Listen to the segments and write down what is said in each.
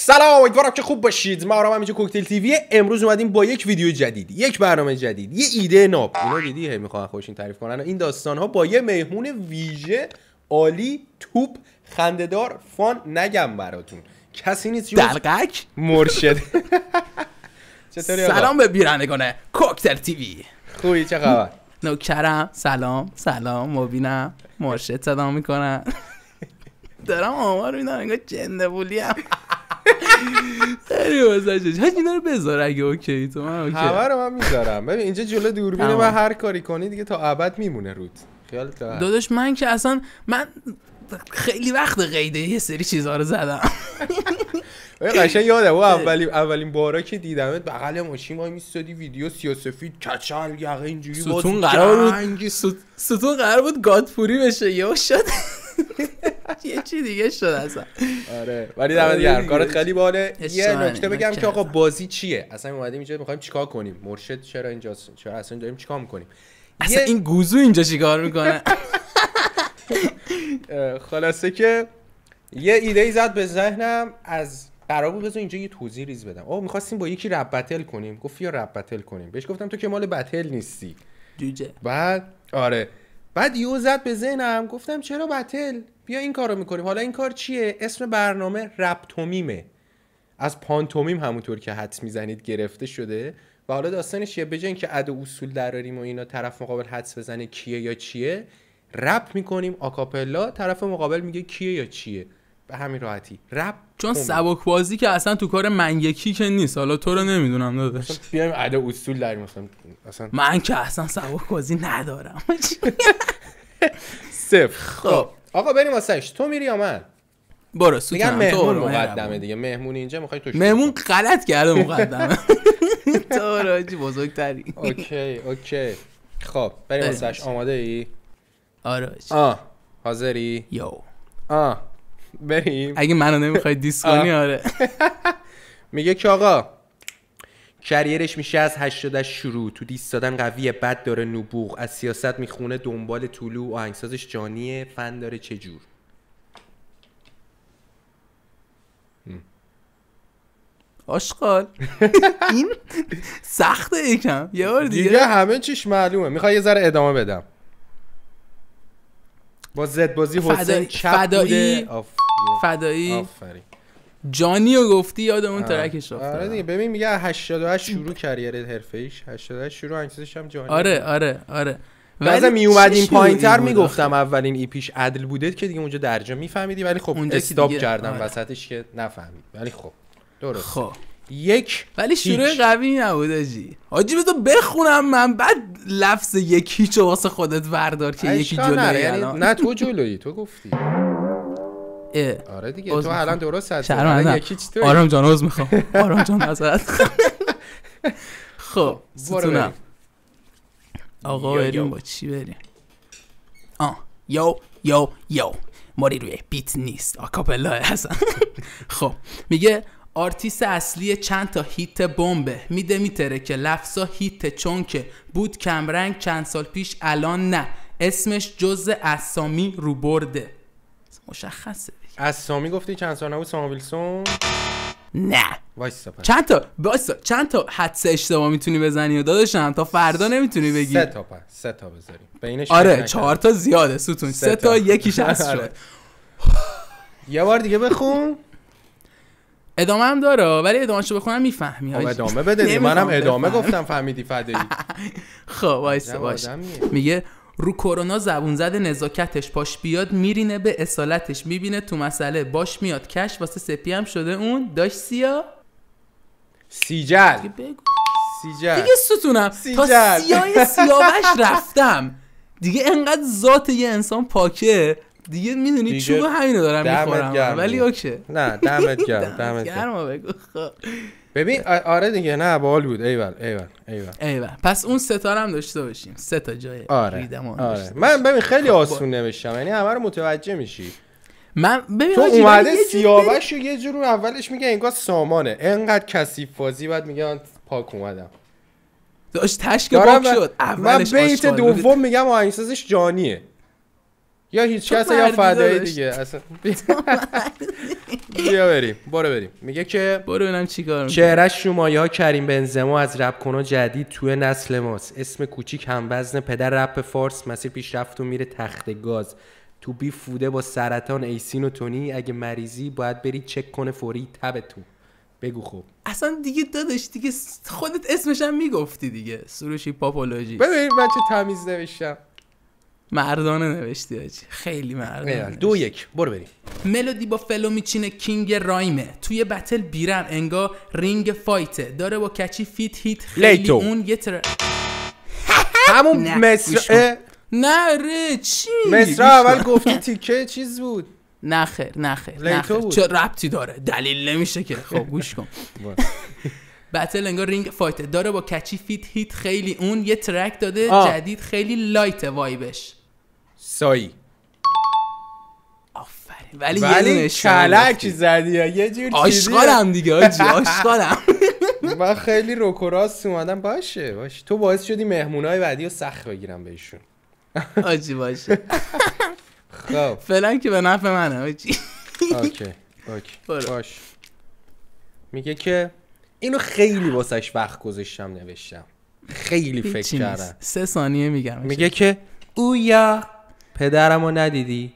سلام امیدوارم که خوب باشید ما آرام همینجا کوکتل تیوی امروز اومدیم با یک ویدیو جدید یک برنامه جدید یه ایده ناب اینا دیدی میخوان خوشین تعریف کنن این داستان ها با یه مهمون ویژه عالی توپ خنددار فان نگم براتون کسی نیست دلقک مرشد سلام به بیرندگان کوکتل تیوی خوبی چه خبر نوکرم سلام سلام مبینم مرشد صدا میکنم دارم آمار میدم انگار جنده بولیم خیلی واسه حاج اینا رو بذار اگه اوکی تو من اوکی همه رو من میذارم ببین اینجا جلو دوربین و هر کاری کنی دیگه تا ابد میمونه رود تو داداش من که اصلا من خیلی وقت قیده یه سری چیزها رو زدم قشن یادم او اولین اولین بارا که دیدمت بغل ماشین ما میستادی ویدیو سیاسفید کچل یقه اینجوری ستون قرار بود ستون قرار بود گادپوری بشه یا شد یه چی دیگه شد اصلا آره ولی دم دیگه کارت خیلی باله یه نکته بگم که آقا بازی چیه اصلا اومدیم اینجا میخوایم چیکار کنیم مرشد چرا اینجا چرا اصلا داریم چیکار میکنیم اصلا این گوزو اینجا چیکار میکنه خلاصه که یه ایده ای زد به ذهنم از قرار بود اینجا یه توضیح ریز بدم آقا میخواستیم با یکی رب بتل کنیم گفت یا رب بتل کنیم بهش گفتم تو که مال بتل نیستی بعد آره بعد یو زد به ذهنم گفتم چرا بتل بیا این رو میکنیم حالا این کار چیه اسم برنامه ربتومیمه از پانتومیم همونطور که حدس میزنید گرفته شده و حالا داستانش یه بجن که اد اصول دراریم و اینا طرف مقابل حدس بزنه کیه یا چیه رپ میکنیم آکاپلا طرف مقابل میگه کیه یا چیه به همین راحتی رپ چون سبک بازی که اصلا تو کار من یکی که نیست حالا تو رو نمیدونم داداش بیایم اد اصول داریم اصلا من که اصلا سبک بازی ندارم صفر خب آقا بریم واسش تو میری یا من برو سوتم مهمون مقدمه دیگه مهمون اینجا میخوای تو مهمون غلط کرده مقدمه تو راجی بزرگتری اوکی اوکی خب بریم واسش آماده ای آره آه حاضری یو آه بریم اگه منو نمیخوای دیس کنی آره میگه که آقا شریرش میشه از 80 شروع تو دیستادن قوی قویه بد داره نوبوغ از سیاست میخونه دنبال طولو آهنگسازش جانیه فن داره چجور آشقال این سخته یکم یه بار دیگه دیگه همه چیش معلومه میخوای یه ذره ادامه بدم با زدبازی بازی حسین چپ فدایی بوده. فدایی جانی رو گفتی یاد اون آره. ترکش افتاد آره دیگه ببین میگه 88 شروع کریر حرفه‌ایش 88 شروع انگیزش هم جانی آره آره آره بعضا می اومدیم پاینتر میگفتم اولین ای پیش عدل بوده که دیگه اونجا درجا میفهمیدی ولی خب اونجا استاپ کردم آره. وسطش که نفهمید ولی خب درست خب یک ولی شروع قوی نبود آجی آجی بذار بخونم من بعد لفظ یکی چو واسه خودت بردار که یکی جلوی نه, یعنی نه تو جلویی تو گفتی آره دیگه تو الان درست هست آرام جان میخوام آرام جان نظرت خب, خب، ستونم آقا بریم با چی بریم آه یو یو یو ماری روی بیت نیست آکاپلا هستن خب میگه آرتیس اصلی چند تا هیت بمبه میده میتره که لفظا هیت چون که بود کمرنگ چند سال پیش الان نه اسمش جز اسامی رو برده مشخصه از سامی گفتی چند سال نبود سام ویلسون نه چند تا بایسا چند تا حدس اشتباه میتونی بزنی و داداشم تا فردا نمیتونی بگی سه تا پس سه تا بذاری آره چهار تا زیاده ستون سه, تا, یکیش هست آره. شد یه بار دیگه بخون ادامه هم داره ولی ادامهشو بخونم میفهمی خب، ادامه بده منم ادامه گفتم فهمیدی فدایی خب وایسا باش میگه رو کرونا زبون زد نزاکتش پاش بیاد میرینه به اصالتش میبینه تو مسئله باش میاد کش واسه سپی هم شده اون داشت سیا سیجل دیگه سیجل دیگه ستونم تا سیای سیاوش رفتم دیگه انقدر ذات یه انسان پاکه دیگه میدونی چوب همینو دارم میخورم ولی اوکی نه دمت گرم دمت گرم بگو خب. ببین آره دیگه نه بال بود ایول ایول ایول ایول پس اون ستا هم داشته باشیم سه تا جای آره. آره. من ببین خیلی خب، آسون نمیشم یعنی همه رو متوجه میشی من ببین تو اومده سیاوش رو یه جور اولش میگه انگار سامانه انقدر کثیف بازی بعد میگن پاک اومدم داشت تشک پاک شد اولش من بیت دوم میگم آهنگسازش جانیه یا هیچ کس یا فدایی دیگه اصلا بیا بریم برو بریم میگه که برو ببینم چیکار چهرش شما ها کریم بنزما از رپ جدید توی نسل ماست اسم کوچیک هم وزن پدر رپ فارس مسیر پیشرفت و میره تخت گاز تو بی فوده با سرطان ایسین و تونی اگه مریضی باید بری چک کنه فوری تو بگو خب اصلا دیگه دادش دیگه خودت اسمش هم میگفتی دیگه سروشی پاپولوژی ببین من چه تمیز نوشتم مردانه نوشتی آجی خیلی مردانه دو یک برو بریم ملودی با فلو میچینه کینگ رایمه توی بتل بیرم انگا رینگ فایته داره با کچی فیت هیت خیلی لیتو. اون یه تر... همون مصر نه ره چی مصر اول گفتی تیکه چیز بود نه خیر نه خیر چه ربطی داره دلیل نمیشه که خب گوش کن بتل انگار رینگ فایت داره با کچی فیت هیت خیلی اون یه ترک داده جدید خیلی لایت وایبش سایی آفرین ولی, ولی کلک زدی یه جور آشغالم دیگه آجی آشغالم من خیلی روک و اومدم باشه باشه تو باعث شدی مهمونای بعدی رو سخت بگیرم بهشون آجی باشه خب فعلا که به نفع منه آجی اوکی اوکی باش میگه که اینو خیلی واسش وقت گذاشتم نوشتم خیلی فکر کردم سه ثانیه میگم میگه که اویا پدرم رو ندیدی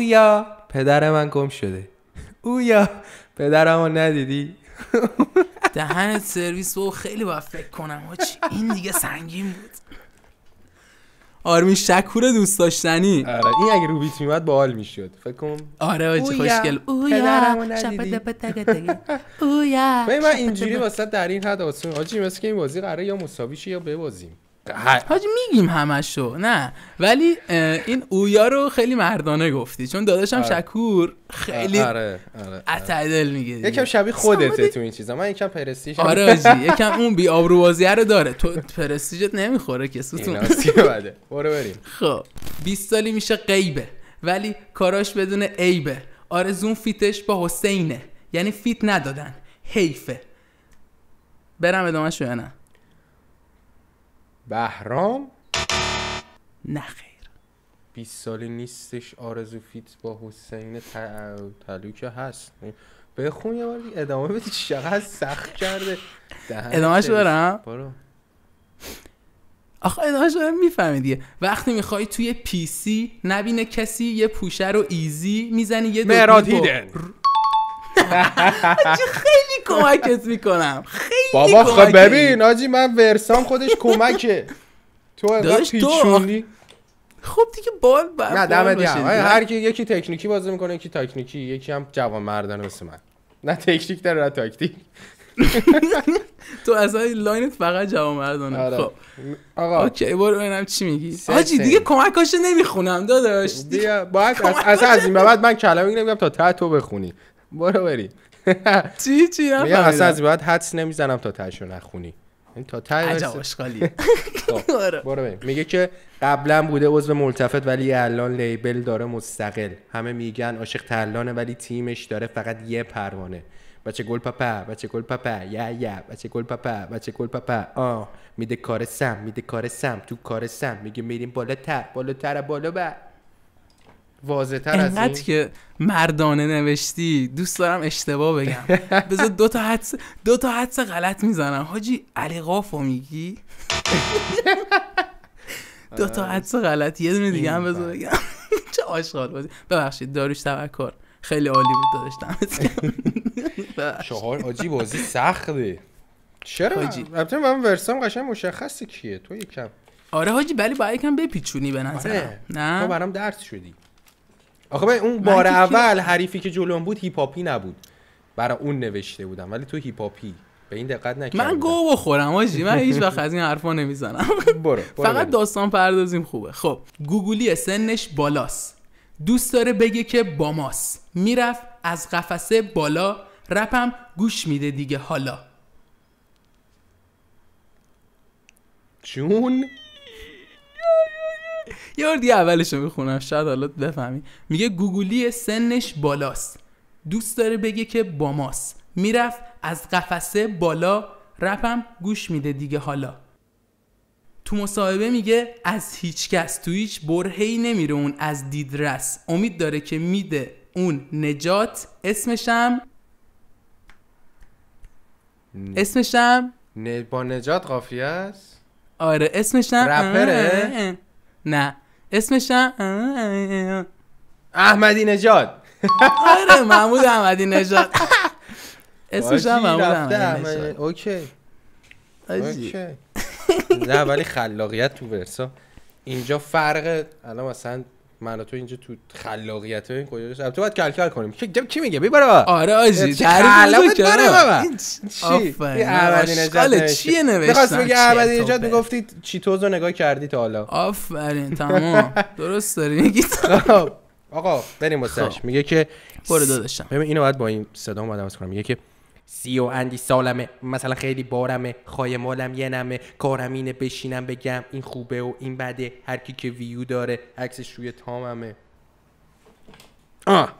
یا پدر من گم شده یا پدرم رو ندیدی دهنت سرویس و خیلی باید فکر کنم این دیگه سنگین بود آرمین شکور دوست داشتنی آره این اگه روبیت میمد با حال میشد فکر کنم آره آجی خوشگل اویا اویا من اینجوری واسه در این حد آسون آجی مثل که این بازی قراره یا مساوی یا ببازیم ه... حاج میگیم همشو نه ولی این اویا رو خیلی مردانه گفتی چون داداشم آره. شکور خیلی آره. آره. آره. یکم شبیه خودته تو این چیزا من یکم پرستیژ آره یکم اون بی بازیه رو داره تو پرستیژت نمیخوره که سوتون برو بریم خب 20 سالی میشه غیبه ولی کاراش بدون عیبه آرزون فیتش با حسینه یعنی فیت ندادن حیفه برم ادامه شو نه بهرام نخیر 20 سالی نیستش آرزو فیت با حسین تلوچه هست بخون یه ولی ادامه بدی چقدر سخت کرده شو دارم برو آخه شو دارم میفهمی وقتی میخوای توی پی سی نبینه کسی یه پوشه رو ایزی میزنی یه دو هیدن خیلی کمکت میکنم بابا خب ببین آجی من ورسام خودش کمکه تو داشت پیچونی خب دیگه بال بر نه دمت هر کی یکی تکنیکی بازی میکنه یکی تاکتیکی یکی هم جوان مردانه مثل من نه تکنیک داره نه تاکتیک تو های لاینت فقط جوان مردانه آره. خب آقا اوکی برو ببینم چی میگی حاجی دیگه کمکاش نمیخونم داداش بیا باید از از این بعد من کلمه نمیگم تا ته تو بخونی برو بری چی چی اصلا از بعد حدس نمیزنم تا تهشو نخونی این تا خب، آره. برو میگه که قبلا بوده عضو ملتفت ولی الان لیبل داره مستقل همه میگن عاشق تلانه ولی تیمش داره فقط یه پروانه بچه گل پاپا بچه گل پاپا یا یا بچه گل پاپا بچه گل پاپا آ میده کار سم میده کار سم تو کار سم میگه میریم بالا تر بالا بعد واضح تر از این که مردانه نوشتی دوست دارم اشتباه بگم بذار دو تا حدس دو تا حدس غلط میزنم حاجی علی قافو میگی دو تا آره. حدس غلط یه دونه دیگه هم بذار بگم چه آشغال بازی ببخشید داروش کار خیلی عالی بود داشتم شهار آجی بازی سخته چرا البته من ورسام قشنگ مشخصه کیه تو یکم آره حاجی ولی باید یکم بپیچونی به نظر آره. نه تو برام درس شدی آخه من اون بار اول حریفی که جلوم بود هیپاپی نبود برای اون نوشته بودم ولی تو هیپاپی به این دقت نکردم من گو بخورم آجی من هیچ وقت از این حرفا نمیزنم برو, فقط داستان پردازیم خوبه خب گوگولی سنش بالاست دوست داره بگه که با ماس میرفت از قفسه بالا رپم گوش میده دیگه حالا چون یه بار دیگه اولش رو میخونم شاید حالا بفهمی میگه گوگولی سنش بالاست دوست داره بگه که با ماست میرفت از قفسه بالا رپم گوش میده دیگه حالا تو مصاحبه میگه از هیچکس تو هیچ برهی نمیره اون از دیدرس امید داره که میده اون نجات اسمشم اسمشم با نجات قافیه است آره اسمشم رپره نه اسمش احمدی نژاد آره محمود احمدی نژاد اسمش هم محمود احمدی اوکی اوکی نه ولی خلاقیت تو ورسا اینجا فرق الان مثلا من تو اینجا تو خلاقیت این کجاست تو البته باید کلکل کنیم کی کی میگه بی ببره آره آجی تعریف بره این چی این چیه نوشتن میخواست بگی احمدی نژاد میگفتی چی رو نگاه کردی تا حالا آفرین تمام درست داری میگی خب. آقا بریم واسش خب. میگه که برو داداشم ببین اینو باید با این صدا اومدم کنم میگه که سی و اندی سالمه مثلا خیلی بارمه خواهی مالم یه نمه کارم اینه بشینم بگم این خوبه و این بده هر کی که ویو داره عکسش روی تاممه آه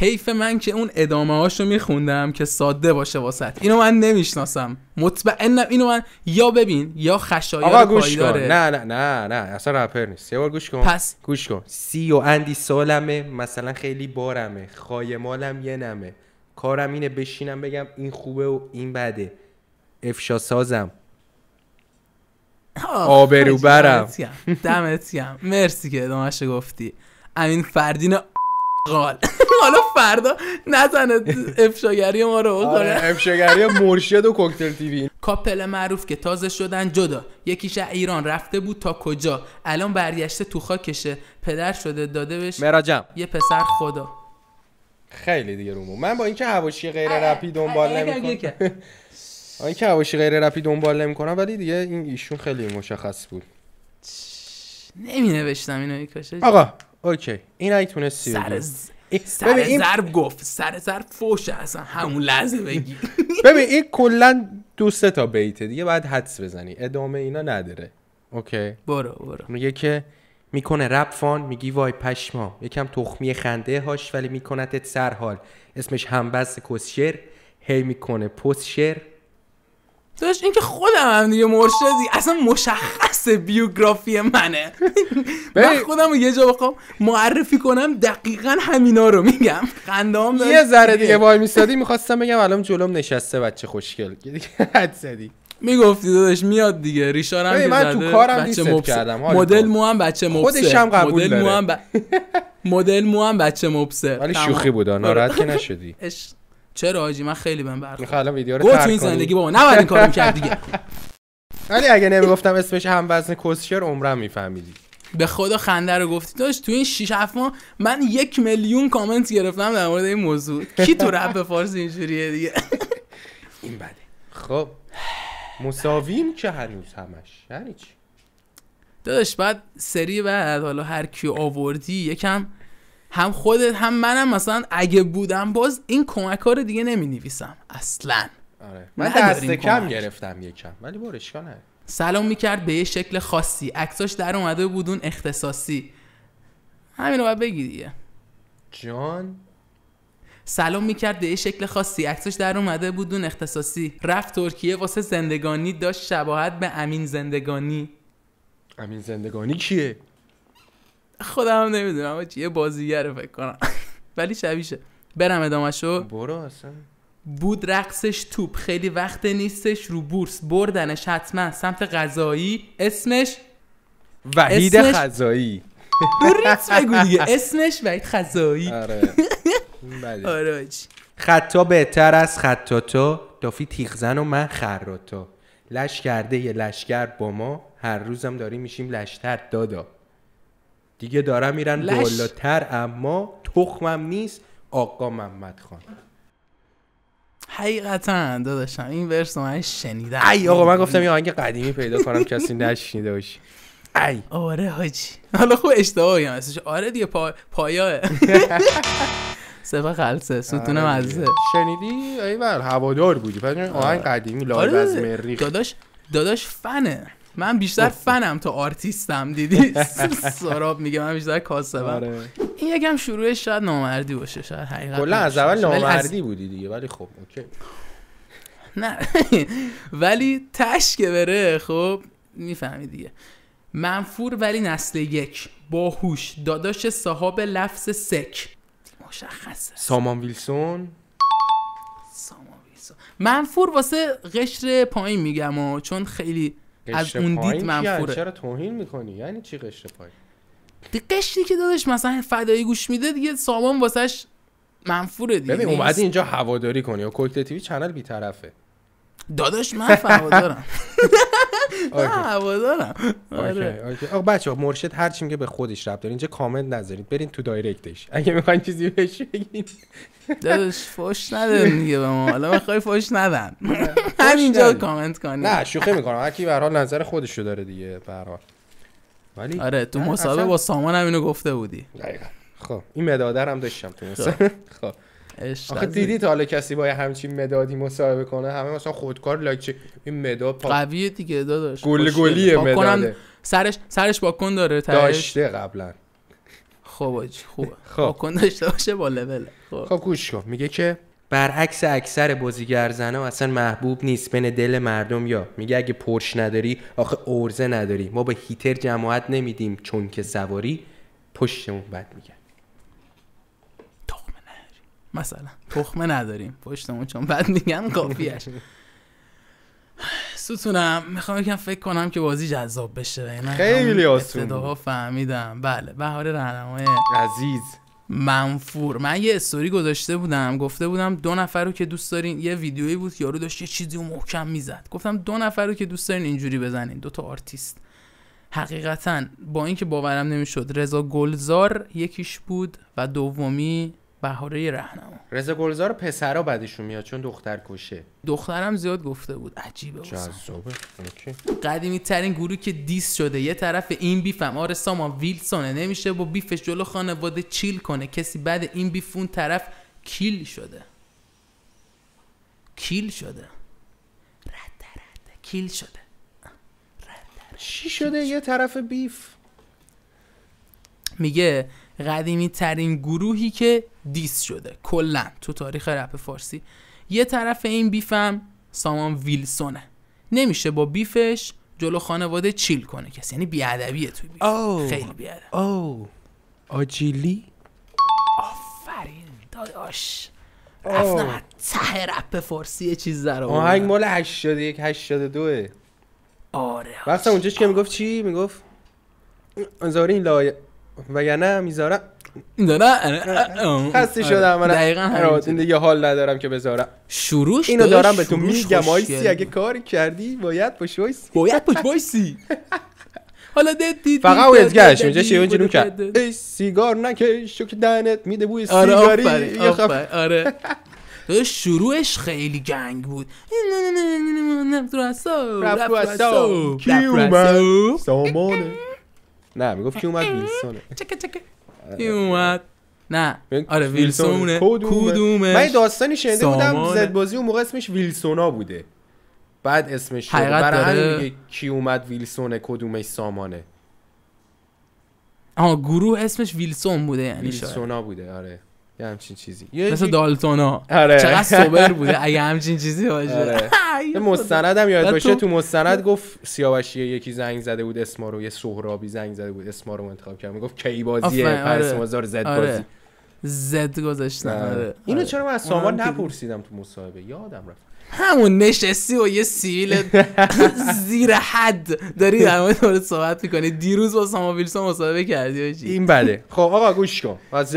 حیف من که اون ادامه هاشو میخوندم که ساده باشه واسط اینو من نمیشناسم مطمئنم اینو من یا ببین یا خشایار آقا گوش کن نه نه نه نه اصلا رپر نیست یه بار گوش کن پس گوش کن سی و اندی سالمه مثلا خیلی بارمه خایمالم یه نمه کارم اینه بشینم بگم این خوبه و این بده افشا سازم آبرو برم دمت مرسی که ادامهشو گفتی امین فردین قال حالا فردا نزنه افشاگری ما رو بکنه آره، افشاگری مرشد و کوکتل تیوی کاپل معروف که تازه شدن جدا یکیش ایران رفته بود تا کجا الان برگشته تو خاکشه پدر شده داده بهش مراجم یه پسر خدا خیلی دیگه رومو من با اینکه هواشی غیر رپی دنبال نمیکنم این که هواشی غیر رپی دنبال نمیکنم ولی دیگه این ایشون خیلی مشخص بود نمی نوشتم اینو ای آقا اوکی این اگه تونستی سر این... ضرب گفت سر ضرب فوشه اصلا همون لحظه بگی ببین این کلا دو سه تا بیته دیگه بعد حدس بزنی ادامه اینا نداره اوکی برو برو میگه که میکنه رپ فان میگی وای پشما یکم تخمی خنده هاش ولی سر سرحال اسمش همبست کسشر هی میکنه پستشر داشت اینکه خودم هم دیگه مرشدی اصلا مشخص بحث بیوگرافی منه من خودم یه جا بخوام معرفی کنم دقیقا همینا رو میگم خندام یه ذره دیگه وای میسادی میخواستم بگم الان جلوم نشسته بچه خوشگل حد زدی میگفتی داداش میاد دیگه ریشارم هم من تو کارم بچه کردم مدل مو هم بچه مبسه خودش قبول مدل مو هم مدل مو هم بچه مبسه ولی شوخی بود ناراحت که نشدی چرا آجی من خیلی بهم برخورد میخوام الان ویدیو رو تو این زندگی بابا نباید این کارو کرد دیگه ولی اگه نمیگفتم اسمش هم وزن کوسشر عمرم میفهمیدی به خدا خنده رو گفتی داشت تو این 6 7 ماه من یک میلیون کامنت گرفتم در مورد این موضوع کی تو رپ فارسی اینجوریه دیگه این بده خب مساویم که هنوز همش یعنی چی داداش بعد سری بعد حالا هر کی آوردی یکم هم خودت هم منم مثلا اگه بودم باز این کمک ها رو دیگه نمی نویسم اصلا آره من دست کم گرفتم یکم ولی بارش نه سلام میکرد به یه شکل خاصی عکساش در اومده بودون اختصاصی رو باید بگی جان سلام میکرد به یه شکل خاصی عکسش در اومده بودون اختصاصی رفت ترکیه واسه زندگانی داشت شباهت به امین زندگانی امین زندگانی کیه خودم هم نمیدونم یه بازیگره فکر کنم ولی شبیشه برم ادامه شو برو اصلا بود رقصش توپ خیلی وقت نیستش رو بورس بردنش حتما سمت غذایی اسمش وحید اسمش... خزایی ریتم بگو دیگه اسمش وحید خزایی آره, بله. آره خطا بهتر از تو دافی تیغزن و من خراتا لش کرده یه لشگر با ما هر روزم داریم میشیم لشتر دادا دیگه دارم میرن لش... بالاتر اما تخمم نیست آقا محمد خان حقیقتا داداشم این ورس من شنیدم ای آقا من یعنی گفتم یه آهنگ قدیمی پیدا کنم کسی نشنیده باشی ای آره حاجی حالا خوب اشتباه بگم آره دیگه پا... پایاه سپه خلصه ستون مزه آره شنیدی ای بر هوادار بودی پس آهنگ آره. قدیمی لایو آره. از مریخ داداش داداش فنه من بیشتر فنم تا آرتیستم دیدی سراب میگه من بیشتر کاسبم این یکم شروعش شاید نامردی باشه شاید حقیقت کلا از اول نامردی بودی دیگه ولی خب اوکی نه ولی تش که بره خب میفهمی دیگه منفور ولی نسل یک باهوش داداش صاحب لفظ سک مشخصه سامان ویلسون سامان ویلسون منفور واسه قشر پایین میگم و چون خیلی از اون دید منفوره چرا توهین میکنی یعنی چی قشر پایین دیگه قشنی که دادش مثلا فدایی گوش میده دیگه سامان واسش منفوره دیگه ببین اومدی اینجا هواداری کنی و کوکتل تیوی چنل بیطرفه داداش من نه هوادارم آره آقا بچه مرشد هر میگه که به خودش رب داره اینجا کامنت نذارید برین تو دایرکتش اگه میخواین چیزی بهش بگین داداش فوش ندن دیگه به ما حالا میخوای فوش ندن همینجا کامنت کنید نه شوخی میکنم هر کی به نظر داره دیگه به ولی آره تو مسابقه با سامان هم اینو گفته بودی خب این مداده هم داشتم تو خب, خب. آخه دیدی تا حالا کسی با همچین مدادی مصاحبه کنه همه مثلا خودکار لایک این مداد پا... قویه دیگه داداش گل گلیه مداده سرش سرش باکن داره داشته قبلا خب خب باکن داشته باشه با لول خب خب گوش کن میگه که برعکس اکثر بازیگر زنا اصلا محبوب نیست بین دل مردم یا میگه اگه پرش نداری آخه ارزه نداری ما به هیتر جماعت نمیدیم چون که سواری پشتمون بد میگن تخمه نداریم مثلا تخمه نداریم پشتمون چون بد میگن قافیش ستونم میخوام یکم فکر کنم که بازی جذاب بشه یعنی خیلی آسون فهمیدم بله بهار راهنمای عزیز منفور من یه استوری گذاشته بودم گفته بودم دو نفر رو که دوست دارین یه ویدیویی بود یارو داشت یه چیزی رو محکم میزد گفتم دو نفر رو که دوست دارین اینجوری بزنین دو تا آرتیست حقیقتا با اینکه باورم نمیشد رضا گلزار یکیش بود و دومی بهاره رهنما رضا گلزار پسرا بعدشون میاد چون دختر کشه دخترم زیاد گفته بود عجیبه جذابه قدیمی ترین گروه که دیس شده یه طرف این بیفم آره سامان ویلسونه نمیشه با بیفش جلو خانواده چیل کنه کسی بعد این بیفون طرف کیل شده کیل شده رد رد کیل شده رد چی شده یه طرف بیف میگه قدیمی ترین گروهی که دیس شده کلا تو تاریخ رپ فارسی یه طرف این بیفم سامان ویلسونه نمیشه با بیفش جلو خانواده چیل کنه کسی یعنی بیادبیه توی بیف oh. خیلی بیادب او oh. آجیلی آفرین داداش رفتم ته رپ فارسی یه چیز در آهنگ مال شده دوه آره وقتی آره. اونجاش که میگفت چی میگفت انظاری این لایه وگرنه میذارم نه خسته شدم من آره، دیگه حال ندارم که بذارم شروعش اینو دارم به تو میگم آیسی اگه کاری کردی باید باش وایسی باید باش وایسی حالا دید فقط اون ازگرش اونجا شیون جنو کرد سیگار نکش که دهنت میده بوی آره، سیگاری آره آره شروعش خیلی گنگ بود رفت رو کی نه میگفت کی اومد ویلسونه چکه چکه آره، کی اومد نه آره ویلسونه کدومه من داستانی شنیده بودم زد بازی اون موقع اسمش ویلسونا بوده بعد اسمش شد برای کی اومد ویلسونه کدومش سامانه آها گروه اسمش ویلسون بوده یعنی ویلسونا بوده آره یه همچین چیزی مثل دالتونا آره. چقدر سوبر بوده اگه همچین چیزی باشه آره. هم یاد باشه تو مستند گفت سیاوشی یکی زنگ زده بود اسما رو یه سهرابی زنگ زده بود اسما رو انتخاب کرد میگفت کی بازیه آره. پرس مزار زد آره. بازی زد گذاشتن آره. آره. اینو چرا من از سامان نپرسیدم تو مصاحبه یادم رفت همون نشستی و یه سیویل زیر حد داری در مورد صحبت میکنی دیروز با ساما ویلسون مصاحبه کردی این بله خب آقا گوش کن از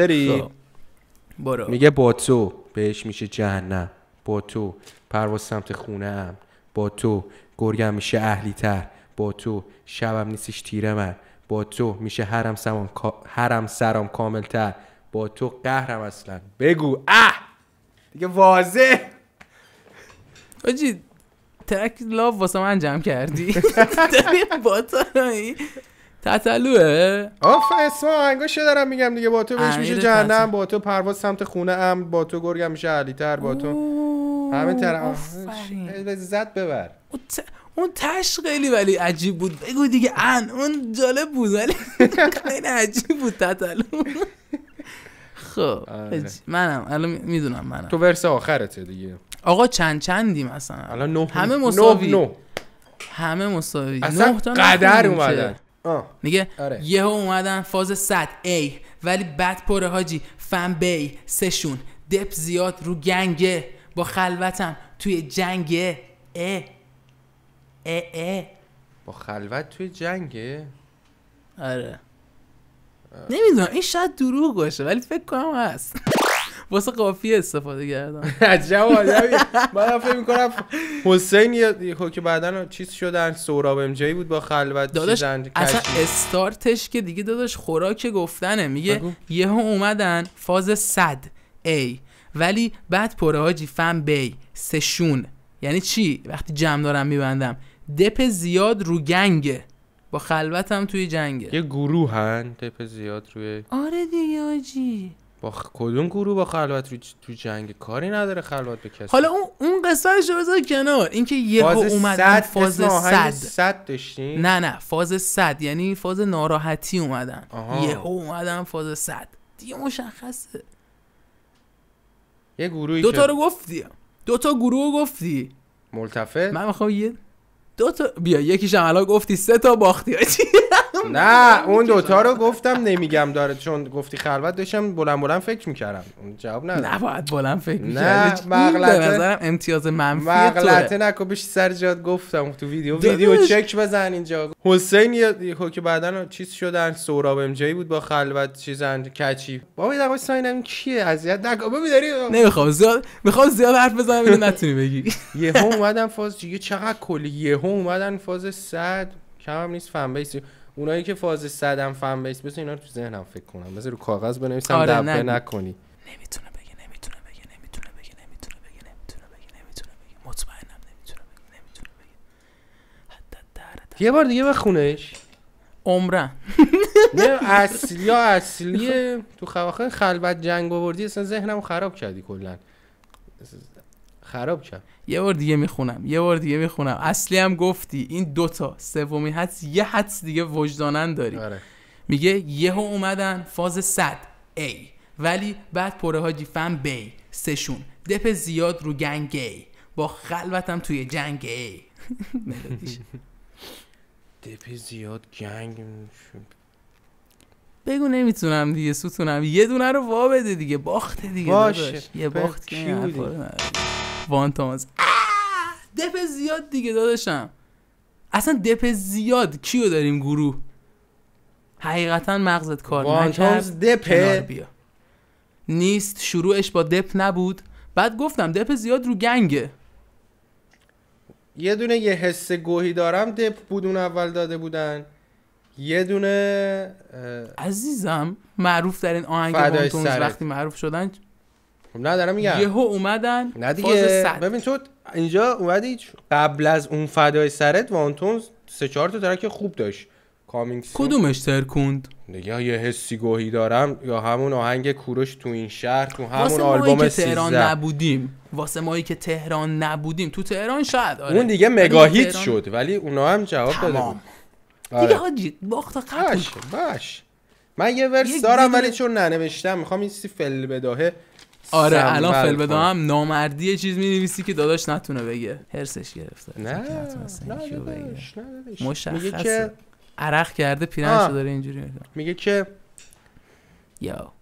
برو میگه با تو بهش میشه جهنم با تو پرواز سمت خونه هم با تو گرگم میشه اهلی تر با تو شبم نیستش تیره من با تو میشه هرم سرم هرم سرم کامل تر با تو قهرم اصلا بگو اه دیگه واضح آجی ترک لاف واسه من جمع کردی با تو تطلوه آف اسما آهنگاشو دارم میگم دیگه با تو بهش میشه جهنم با تو پرواز سمت خونه ام با تو گرگم میشه تر با تو همه تر لذت ببر اون تش خیلی ولی عجیب بود بگو دیگه ان اون جالب بود ولی خیلی عجیب بود تطلو خب آره. منم الان میدونم منم تو ورس آخرته دیگه آقا چند چندی مثلا الان نه همه مساوی همه مساوی اصلا قدر اومدن آه. میگه آره. یهو اومدن فاز صد ای ولی بد پره هاجی فن بی سشون دپ زیاد رو گنگه با خلوتم توی جنگه اه اه اه با خلوت توی جنگه آره نمیدونم این شاید دروغ باشه ولی فکر کنم هست واسه قافی استفاده کردم عجب آدمی من فکر می‌کنم حسین یا خب که بعدا چیز شدن سوراب ام جی بود با خلوت داداش اصلا استارتش که دیگه داداش خوراک گفتنه میگه یهو اومدن فاز 100 ای ولی بعد پره هاجی فن بی سشون یعنی چی وقتی جمع دارم میبندم دپ زیاد رو گنگه با خلوتم توی جنگه یه گروه هن دپ زیاد روی آره دیگه آجی با خ... کدوم گروه با خلوت رو... تو جنگ کاری نداره خلوت به کسی حالا اون اون قصه رو بذار کنار اینکه یهو اومد صد فاز 100 100 داشتین نه نه فاز 100 یعنی فاز ناراحتی اومدن یهو اومدن فاز 100 دیگه مشخصه یه گروهی دو تا رو گفتی دو تا گروه گفتی ملتفه من میخوام یه دو تا بیا یکیش هم الان گفتی سه تا باختی نه اون دوتا رو گفتم نمیگم داره چون گفتی خلوت داشتم بلند بلند فکر میکردم جواب نه نه باید بلند فکر نه مغلطه امتیاز منفی مغلطه نکو سرجات سر جاد گفتم تو ویدیو ویدیو چک بزن اینجا حسین یهو که بعدا چیز شدن سوراب امجایی بود با خلوت چیزن کچی بابا ساین هم کیه اذیت نکن بابا داری نمیخوام زیاد میخوام زیاد حرف بزنم اینو نتونی بگی هم اومدن فاز چقدر کلی هم اومدن فاز 100 کم هم نیست فن اونایی که فاز صدم فن بیس بس اینا رو تو ذهنم فکر کنم بذار رو کاغذ بنویسم آره دبه نکنی نمیتونه بگه نمیتونه بگه نمیتونه بگه نمیتونه بگه نمیتونه بگه نمیتونه بگه مطمئنم نمیتونه بگه نمیتونه بگه یه بار دیگه بخونش عمره نه اصلی یا اصلیه تو خواخه خلوت جنگ آوردی اصلا ذهنمو خراب کردی کلا خراب کرد یه بار دیگه میخونم یه بار دیگه میخونم اصلی هم گفتی این دوتا سومی حدس یه حدس دیگه وجدانن داری آره. میگه یهو اومدن فاز صد ای ولی بعد پره هاجی جیفن بی سشون دپ زیاد رو گنگ ای با خلوتم توی جنگ ای دپ زیاد گنگ بگو نمیتونم دیگه سوتونم یه دونه رو وا بده دیگه باخته دیگه باشه یه باخت وان دپ زیاد دیگه داداشم اصلا دپ زیاد کیو داریم گروه حقیقتا مغزت کار نکرد دپه بیا نیست شروعش با دپ نبود بعد گفتم دپ زیاد رو گنگه یه دونه یه حس گوهی دارم دپ بود اول داده بودن یه دونه عزیزم معروف در این آهنگ وقتی معروف شدن خب نه دارم میگم یهو اومدن نه دیگه ببین تو اینجا اومدی قبل از اون فدای سرت وانتونز سه چهار تا ترک خوب داشت کامینگ کدومش ترکوند دیگه یه حسی گوهی دارم یا همون آهنگ کوروش تو این شهر تو همون آلبوم که تهران نبودیم واسه مایی که تهران نبودیم تو تهران شاید آره. اون دیگه مگاهیت تهران... شد ولی اونا هم جواب داده بود آره. دیگه حاجی باخت باش باش من یه ورس دارم ولی چون ننوشتم میخوام این سی فل بداهه آره الان فل بدام نامردی یه چیز می‌نویسی که داداش نتونه بگه هرسش گرفته نه نه که عرق کرده پیرنشو داره اینجوری میگه که یا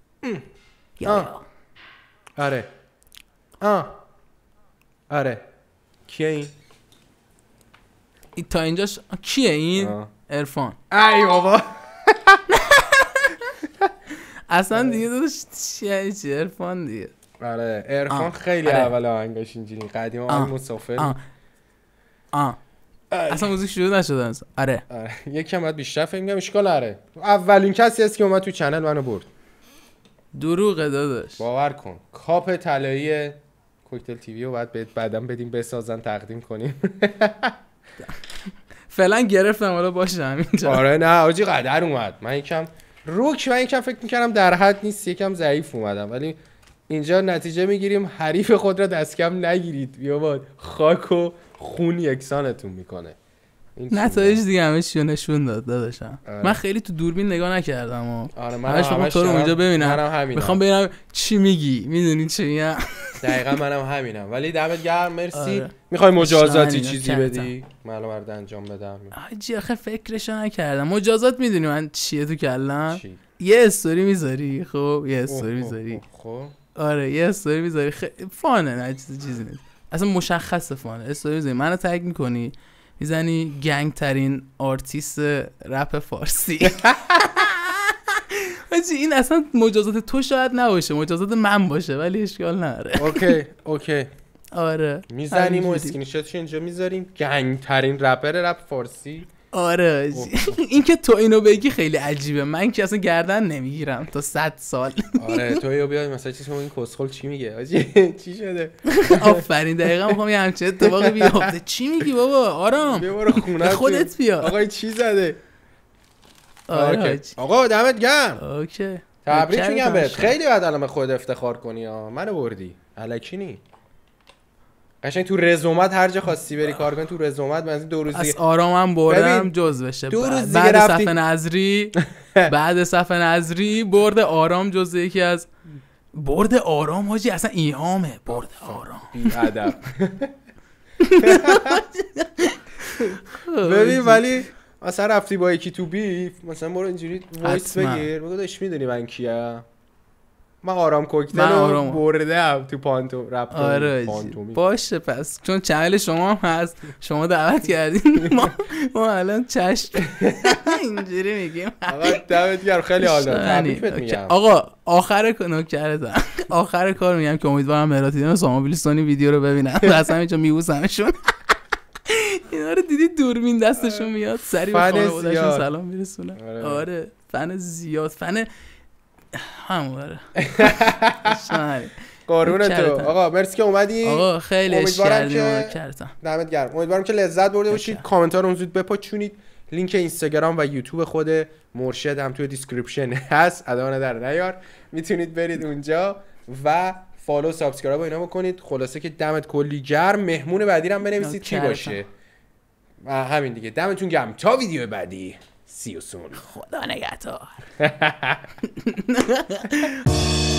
یا آره آه آره کیه این تا اینجاش کیه این ارفان ای بابا اصلا دیگه داداش چیه ارفان دیگه آره ارفان خیلی آره. اول آهنگاش اینجوری قدیم آن مسافر آه. اصلا موزیک شروع نشده آره, آره. کم باید بیشتر فکر میگم اشکال آره اولین کسی است که اومد تو چنل منو برد دروغه داداش باور کن کاپ طلایی کوکتل تیوی رو باید بدم بعدم بدیم بسازن تقدیم کنیم فعلا گرفتم حالا باشه همینجا آره نه آجی قدر اومد من یکم روک من یکم فکر میکردم در حد نیست یکم ضعیف اومدم ولی اینجا نتیجه میگیریم حریف خود را دست کم نگیرید بیا با خاک و خون یکسانتون میکنه نتایج دیگه همه چیو نشون داد داداشم آره. من خیلی تو دوربین نگاه نکردم و آره من همش هم تو رو اونجا ببینم میخوام ببینم چی میگی میدونی چی میگم دقیقا منم همینم ولی دمت گرم مرسی آره. میخوای مجازاتی چیزی بدی من برد انجام بدم آجی آخه فکرشو نکردم مجازات میدونی من چیه تو کلم یه استوری میذاری خب یه استوری میذاری خب آره یه استوری میذاری خیلی فانه نه چیز چیزی نیست اصلا مشخص فانه استوری میذاری منو تگ میکنی میزنی گنگ ترین آرتیست رپ فارسی این اصلا مجازات تو شاید نباشه مجازات من باشه ولی اشکال نداره اوکی اوکی آره میزنیم و اسکرین اینجا میذاریم گنگ ترین رپر رپ فارسی آره خب. اینکه تو اینو بگی خیلی عجیبه من که اصلا گردن نمیگیرم تا صد سال آره تو یا بیاد مثلا چیز این کسخل چی میگه چی شده آفرین دقیقا میخوام یه همچه اتفاقی بیفته چی میگی بابا آرام خودت بیا آقا چی زده آره, آره، آقا دمت گرم اوکی تبریک میگم بهت خیلی بعد الان به خود افتخار کنی ها منو بردی الکی نی قشنگ تو رزومت هر جا خواستی بری کار کنی تو رزومت من دو روزی از آرامم بردم جز بشه دو روز بعد رفتی... صفحه نظری بعد صفحه نظری برد آرام جز یکی از برد آرام حاجی اصلا ایامه برد آرام ادب ببین ولی مثلا رفتی با یکی تو بیف مثلا برو اینجوری وایس بگیر بگو داشت میدونی من کیم من آرام کوکتل رو هم تو پانتو آره باشه پس چون چنل شما هم هست شما دعوت کردین ما ما الان چش اینجوری میگیم آقا دعوت کرد خیلی حال آقا آخر کار آخر کار میگم که امیدوارم مراتیدن و ساما ویدیو رو ببینن از همینجا میبوسمشون اینا رو دیدی دورمین دستشون میاد سری به سلام میرسونه آره. آره فن زیاد فن همون بره قربون آقا مرسی که اومدی آقا خیلی امیدوارم که دمت گرم امیدوارم که لذت برده باشید کامنت ها رو زود بپاچونید لینک اینستاگرام و یوتیوب خود مرشد هم توی دیسکریپشن هست ادامه در نیار میتونید برید اونجا و فالو سابسکرایب اینا بکنید خلاصه که دمت کلی گرم مهمون بعدی هم بنویسید چی باشه همین دیگه دمتون گرم تا ویدیو بعدی See you soon. خدا نگهدار